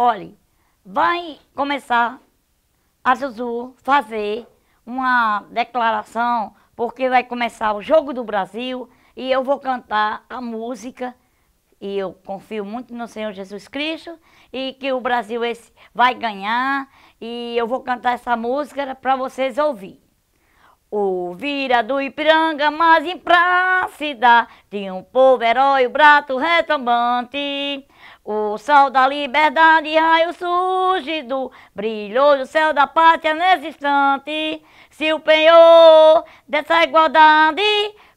Olhe, vai começar a Zuzu fazer uma declaração, porque vai começar o Jogo do Brasil e eu vou cantar a música. E eu confio muito no Senhor Jesus Cristo e que o Brasil esse vai ganhar. E eu vou cantar essa música para vocês ouvirem. O vira do Ipiranga, mas imprácida, de um povo herói, o brato retumbante. O sol da liberdade, raio surgido, brilhou no céu da pátria nesse instante. Se o penhor dessa igualdade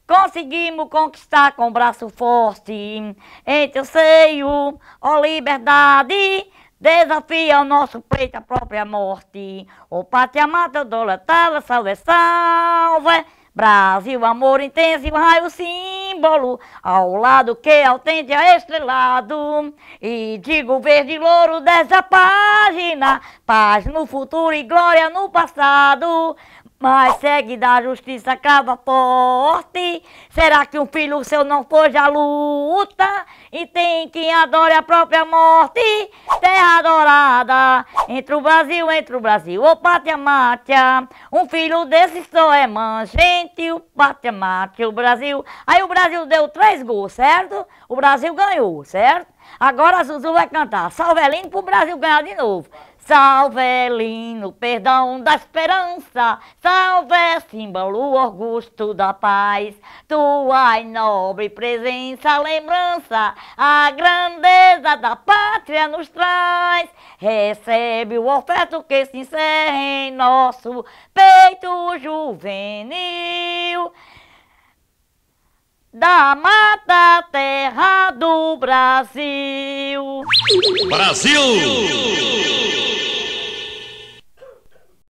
conseguimos conquistar com braço forte. Em teu seio, ó liberdade, Desafia o nosso peito a própria morte. O pátria amada, doletada, salve, salve. Brasil, amor intenso, raio símbolo, ao lado que autente é estrelado. E digo verde louro dessa página, paz no futuro e glória no passado. Mas segue da justiça, acaba forte. Será que um filho seu não foge à luta? E tem quem adore a própria morte. Terra dourada, entre o Brasil, entre o Brasil. Ô, pátria mátia, um filho desse só é manchente. O pátria mátia, o Brasil. Aí o Brasil deu três gols, certo? O Brasil ganhou, certo? Agora a Zuzu vai cantar Salve Elinho pro Brasil ganhar de novo. Salve lino, perdão da esperança, salve símbolo Augusto da paz, tua nobre presença, lembrança, a grandeza da pátria nos traz. Recebe o oferto que se encerra em nosso peito juvenil. Da mata terra do Brasil. Brasil!